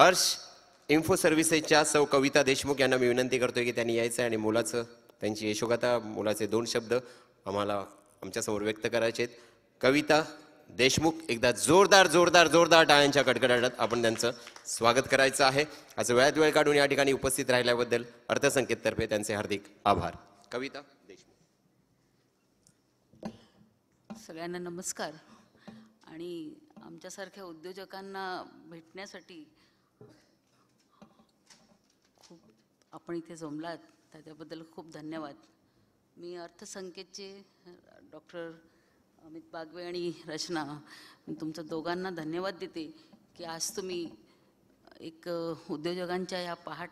अर्श इन्फो सर्व्हिसेसच्या सौ कविता देशमुख यांना मी विनंती करतोय की त्यांनी यायचं आणि मुलाचं त्यांची यशोगाथा मुलाचे दोन शब्द आम्हाला आमच्यासमोर व्यक्त करायचे आहेत कविता देशमुख एकदा जोरदार जोरदार जोरदार टाळ्यांच्या कडकडाटात आपण त्यांचं स्वागत करायचं आहे आज वेळात वेळ काढून या ठिकाणी उपस्थित राहिल्याबद्दल अर्थसंकेततर्फे त्यांचे हार्दिक आभार कविता देशमुख सगळ्यांना नमस्कार आणि आमच्यासारख्या उद्योजकांना भेटण्यासाठी खूप आपण इथे जमलात त्याच्याबद्दल खूप धन्यवाद मी अर्थसंकेतचे डॉक्टर अमित बागवे आणि रचना तुमच्या दोघांना धन्यवाद देते की आज तुम्ही एक उद्योजकांच्या या पहाट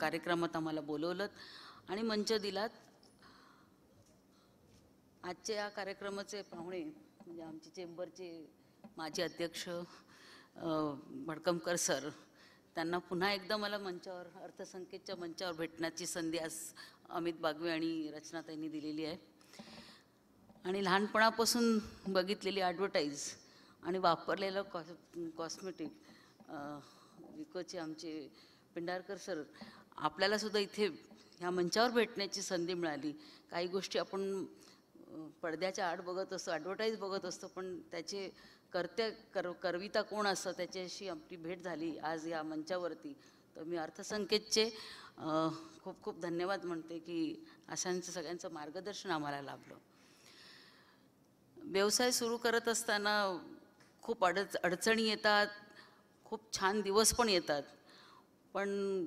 कार्यक्रमात आम्हाला बोलवलं आणि मंच दिलात आजच्या या कार्यक्रमाचे पाहुणे म्हणजे आमचे चेंबरचे माजी अध्यक्ष भडकमकर सर त्यांना पुन्हा एकदा मला मंचावर अर्थसंकेतच्या मंचावर भेटण्याची संधी आज अमित बागवे आणि रचना त्यांनी दिलेली आहे आणि लहानपणापासून बघितलेली ॲडव्हर्टाईज आणि वापरलेलं कॉ कॉस्मेटिक विकोचे आमचे पिंडारकर सर आपल्यालासुद्धा इथे ह्या मंचावर भेटण्याची संधी मिळाली काही गोष्टी आपण पडद्याच्या आड बघत असतो ॲडव्हर्टाईज बघत असतो पण त्याचे कर्त्य कर करविता कोण असतं त्याच्याशी आपली भेट झाली आज या मंचावरती तर मी अर्थसंकेतचे खूप खूप धन्यवाद म्हणते की अशांचं सगळ्यांचं मार्गदर्शन आम्हाला लाभलं व्यवसाय सुरू करत असताना खूप अडच अडचणी येतात खूप छान दिवस पण येतात पण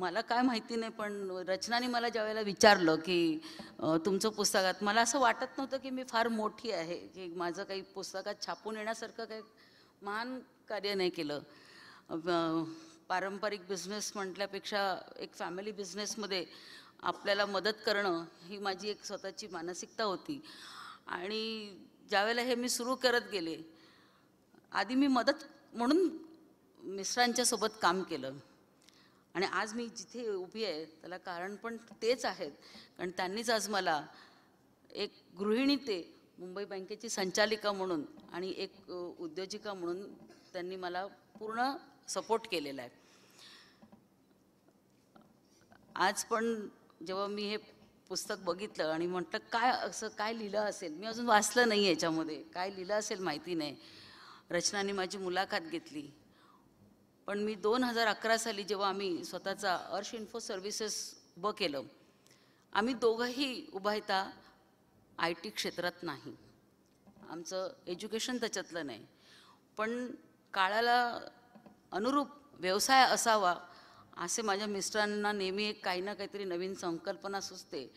मला काय माहिती नाही पण रचनाने मला ज्यावेळेला विचारलं की तुमचं पुस्तकात मला असं वाटत नव्हतं की मी फार मोठी आहे की माझं काही पुस्तकात छापून येण्यासारखं काही महान कार्य नाही केलं पारंपरिक बिझनेस म्हटल्यापेक्षा एक फॅमिली बिझनेसमध्ये आपल्याला मदत करणं ही माझी एक स्वतःची मानसिकता होती आणि ज्यावेळेला हे मी सुरू करत गेले आधी मी मदत म्हणून सोबत काम केलं आणि आज मी जिथे उभी आहे त्याला कारण पण तेच आहेत कारण त्यांनीच आज मला एक गृहिणी ते मुंबई बँकेची संचालिका म्हणून आणि एक उद्योजिका म्हणून त्यांनी मला पूर्ण सपोर्ट केलेला आहे आज पण जेव्हा मी हे पुस्तक बघितलं आणि म्हटलं काय असं काय लिहिलं असेल मी अजून वाचलं नाही याच्यामध्ये काय लिहिलं असेल माहिती नाही रचनाने माझी मुलाखत घेतली पण मी दोन हजार अकरा साली जेव्हा आम्ही स्वतःचा अर्श इन्फो सर्व्हिसेस ब केलं आम्ही दोघंही उभा येता आय टी क्षेत्रात नाही आमचं एज्युकेशन त्याच्यातलं नाही पण काळाला अनुरूप व्यवसाय असावा असे माझ्या मिस्टरांना नेहमी एक काही ना काहीतरी नवीन संकल्पना सुचते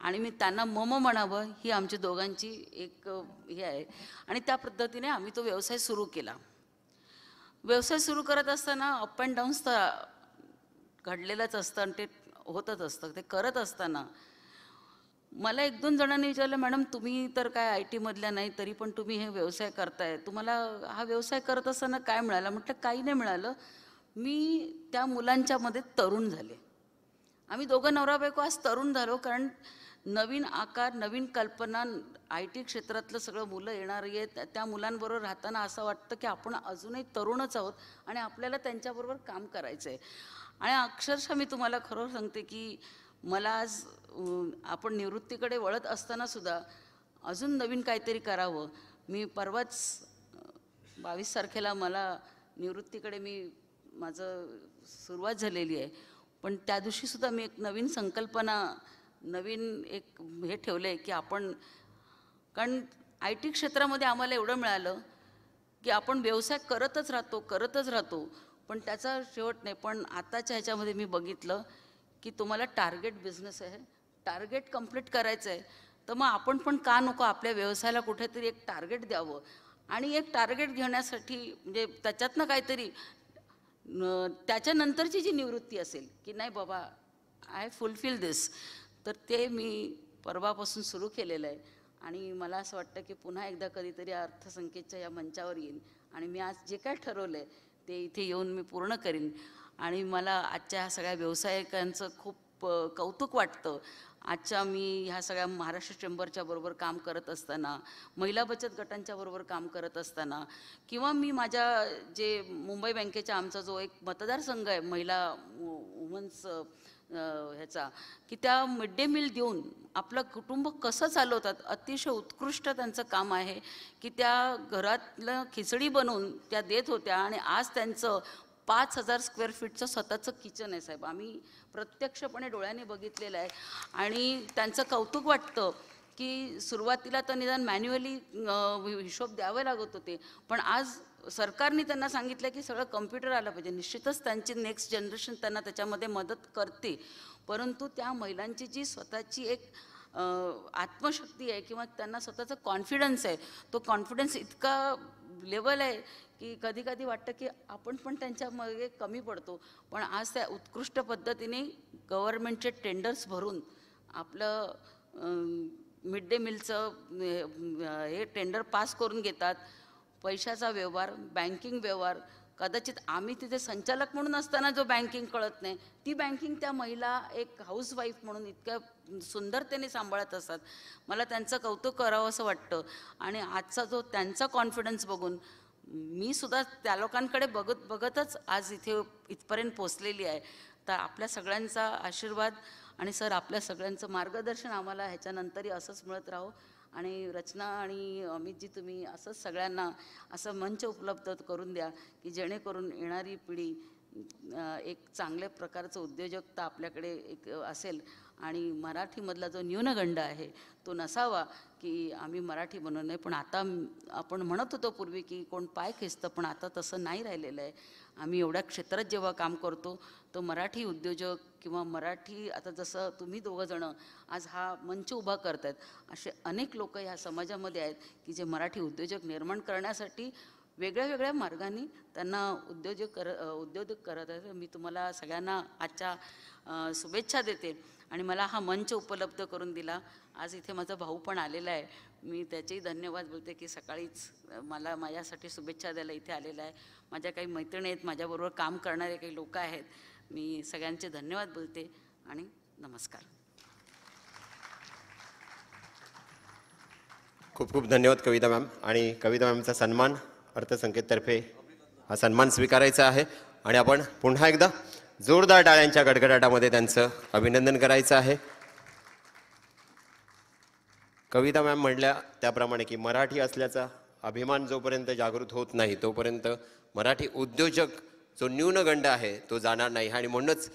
आणि मी त्यांना मम म्हणावं ही आमच्या दोघांची एक हे आहे आणि त्या पद्धतीने आम्ही तो व्यवसाय सुरू केला व्यवसाय सुरू करत असताना अप अँड डाऊन्स तर घडलेलंच असतं आणि ते होतच असतं ते करत असताना मला एक दोन जणांनी विचारलं मॅडम तुम्ही तर काय आय टीमधल्या नाही तरी पण तुम्ही हे व्यवसाय करताय तुम्हाला हा व्यवसाय करत असताना काय मिळालं म्हटलं काही नाही मिळालं मी त्या मुलांच्यामध्ये तरुण झाले आम्ही दोघं नवरा बायको आज तरुण झालो कारण नवीन आकार नवीन कल्पना आय टी क्षेत्रातलं सगळं मुलं येणार आहेत त्या मुलांबरोबर राहताना असं वाटतं की आपण अजूनही तरुणच आहोत आणि आपल्याला त्यांच्याबरोबर काम करायचं आहे आणि अक्षरशः मी तुम्हाला खरोखर सांगते की मला आज आपण निवृत्तीकडे वळत असतानासुद्धा अजून नवीन काहीतरी करावं मी परवाच बावीस तारखेला मला निवृत्तीकडे मी माझं सुरुवात झालेली आहे पण त्या दिवशीसुद्धा मी एक नवीन संकल्पना नवीन एक हे ठेवलं आहे की आपण कारण आय टी क्षेत्रामध्ये आम्हाला एवढं मिळालं की आपण व्यवसाय करतच राहतो करतच राहतो पण त्याचा शेवट नाही पण आताच्या ह्याच्यामध्ये मी बघितलं की तुम्हाला टार्गेट बिझनेस आहे टार्गेट कंप्लीट करायचं आहे तर मग आपण पण का नको आपल्या व्यवसायाला कुठेतरी एक टार्गेट द्यावं आणि एक टार्गेट घेण्यासाठी म्हणजे त्याच्यातनं काहीतरी त्याच्यानंतरची जी निवृत्ती असेल की नाही बाबा आय फुलफिल दिस तर ते मी परवापासून सुरू केलेलं आहे आणि मला असं वाटतं की पुन्हा एकदा कधीतरी अर्थसंकेतच्या या मंचावर येईन आणि मी आज जे काय ठरवलं आहे ते इथे येऊन मी पूर्ण करीन आणि मला आजच्या ह्या सगळ्या व्यावसायिकांचं खूप कौतुक वाटतं आजच्या मी ह्या सगळ्या महाराष्ट्र चेंबरच्या बरोबर काम करत असताना महिला बचत गटांच्या बरोबर काम करत असताना किंवा मी माझ्या जे मुंबई बँकेच्या आमचा जो एक मतदारसंघ आहे महिला वुमन्स ह्याचा की त्या मिड डे मील देऊन आपलं कुटुंब कसं चालवतात अतिशय उत्कृष्ट त्यांचं काम आहे की त्या घरातलं खिचडी बनवून त्या देत होत्या आणि आज त्यांचं पाच हजार स्क्वेअर फीटचं स्वतःचं किचन आहे साहेब आम्ही प्रत्यक्षपणे डोळ्याने बघितलेलं आहे आणि त्यांचं कौतुक वाटतं की सुरुवातीला तर निदान मॅन्युअली हिशोब द्यावे लागत होते पण आज सरकारने त्यांना सांगितलं की सगळं कम्प्युटर आलं पाहिजे निश्चितच त्यांची नेक्स्ट जनरेशन त्यांना त्याच्यामध्ये मदत करते परंतु त्या महिलांची जी स्वतःची एक आत्मशक्ती आहे किंवा त्यांना स्वतःचा कॉन्फिडन्स आहे तो कॉन्फिडन्स इतका लेवल आहे की कधी कधी वाटतं की आपण पण त्यांच्यामध्ये कमी पडतो पण आज त्या उत्कृष्ट पद्धतीने गव्हर्नमेंटचे टेंडर्स भरून आपलं मिड डे मिलचं हे टेंडर पास करून घेतात पैशाचा व्यवहार बँकिंग व्यवहार कदाचित आम्ही तिथे संचालक म्हणून असताना जो बँकिंग कळत नाही ती बँकिंग त्या महिला एक हाऊसवाईफ म्हणून इतक्या सुंदरतेने सांभाळत असतात मला त्यांचं कौतुक करावं असं वाटतं आणि आजचा जो त्यांचा कॉन्फिडन्स बघून मी सुद्धा त्या लोकांकडे बघत बघतच आज इथे इथपर्यंत पोचलेली आहे तर आपल्या सगळ्यांचा आशीर्वाद आणि सर आपल्या सगळ्यांचं मार्गदर्शन आम्हाला ह्याच्यानंतरही असंच मिळत राहो आणि रचना आणि अमितजी तुम्ही असंच सगळ्यांना असं मंच उपलब्ध करून द्या की जेणेकरून येणारी पिढी एक चांगल्या प्रकारचं उद्योजकता आपल्याकडे एक असेल आणि मराठीमधला जो न्यूनगंड आहे तो नसावा की आम्ही मराठी बनवू नये पण आता आपण म्हणत होतो पूर्वी की कोण पाय खेचतं पण आता तसं नाही राहिलेलं आहे आम्ही एवढ्या क्षेत्रात जेव्हा काम करतो तो मराठी उद्योजक किंवा मराठी आता जसं तुम्ही दोघंजणं आज हा मंच उभा करत असे अनेक लोक ह्या समाजामध्ये आहेत की जे मराठी उद्योजक निर्माण करण्यासाठी वेगळ्या वेगळ्या मार्गाने त्यांना उद्योजक कर उद्योजक करत आहे मी तुम्हाला सगळ्यांना आजच्या शुभेच्छा देते आणि मला हा मंच उपलब्ध करून दिला आज इथे माझा भाऊ पण आलेला आहे मी त्याचेही धन्यवाद बोलते की सकाळीच मला माझ्यासाठी शुभेच्छा द्यायला इथे आलेला आहे माझ्या काही मैत्रिणी आहेत माझ्याबरोबर काम करणारे काही लोक आहेत मी सगळ्यांचे धन्यवाद बोलते आणि नमस्कार खूप खूप धन्यवाद कविता मॅम आणि कविता मॅमचा सन्मान अर्थसंकेततर्फे हा सन्मान स्वीकारायचा आहे आणि आपण पुन्हा एकदा जोरदार टाळ्यांच्या गडगडाटामध्ये त्यांचं अभिनंदन करायचं आहे कविता मॅम म्हटल्या त्याप्रमाणे की मराठी असल्याचा अभिमान जोपर्यंत जागृत होत नाही तोपर्यंत मराठी उद्योजक जो न्यूनगंड आहे तो जाणार नाही आणि म्हणूनच